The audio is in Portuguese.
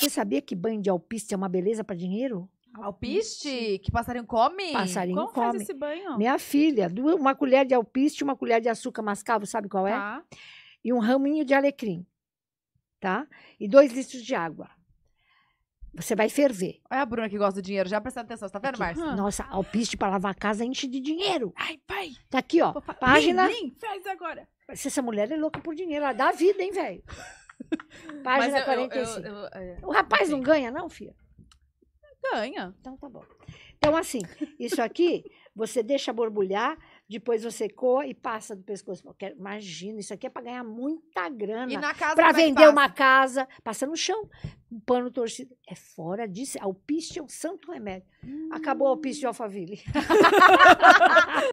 Você sabia que banho de alpiste é uma beleza para dinheiro? Alpiste? Que passarinho come? Passarinho Como come. faz esse banho? Minha filha, uma colher de alpiste, uma colher de açúcar mascavo, sabe qual é? Tá. E um raminho de alecrim, tá? E dois litros de água. Você vai ferver. Olha é a Bruna que gosta do dinheiro, já presta atenção, você tá vendo, Márcia? Nossa, alpiste para lavar a casa enche de dinheiro. Ai, pai. Tá aqui, ó. Opa, página. Vim, vim, faz agora. Essa mulher é louca por dinheiro, ela dá vida, hein, velho? Página Mas eu, 45. Eu, eu, o rapaz não ganha, não, filha? Ganha. Então tá bom. Então, assim, isso aqui, você deixa borbulhar, depois você coa e passa do pescoço. Imagina, isso aqui é para ganhar muita grana. E na casa Para vender uma casa, passa no chão, um pano torcido. É fora disso. Alpiste é um é santo remédio. Hum. Acabou o alpiste de hum. alfaville.